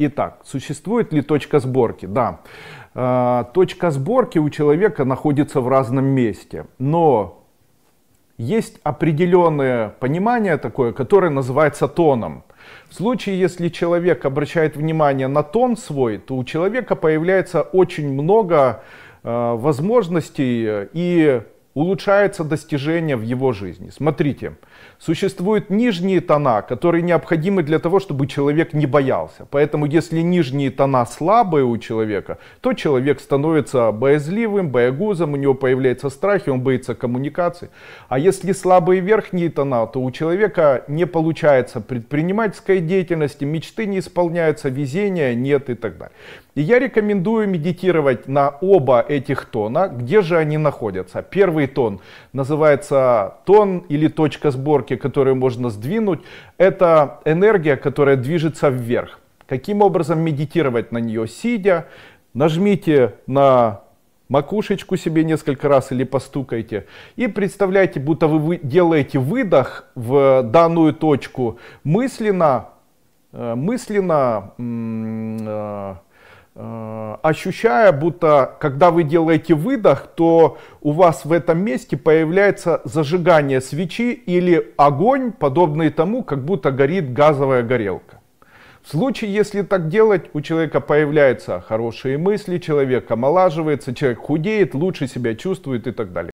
Итак, существует ли точка сборки? Да. Э, точка сборки у человека находится в разном месте, но есть определенное понимание такое, которое называется тоном. В случае, если человек обращает внимание на тон свой, то у человека появляется очень много э, возможностей и улучшается достижение в его жизни. Смотрите, существуют нижние тона, которые необходимы для того, чтобы человек не боялся. Поэтому если нижние тона слабые у человека, то человек становится боязливым, боягузом, у него появляются страхи, он боится коммуникации. А если слабые верхние тона, то у человека не получается предпринимательской деятельности, мечты не исполняются, везения нет и так далее. И я рекомендую медитировать на оба этих тона, где же они находятся. Первый тон. Называется тон или точка сборки, которую можно сдвинуть. Это энергия, которая движется вверх. Каким образом медитировать на нее? Сидя, нажмите на макушечку себе несколько раз или постукайте. И представляйте, будто вы делаете выдох в данную точку мысленно, э, мысленно э, ощущая, будто когда вы делаете выдох, то у вас в этом месте появляется зажигание свечи или огонь, подобный тому, как будто горит газовая горелка. В случае, если так делать, у человека появляются хорошие мысли, человек омолаживается, человек худеет, лучше себя чувствует и так далее.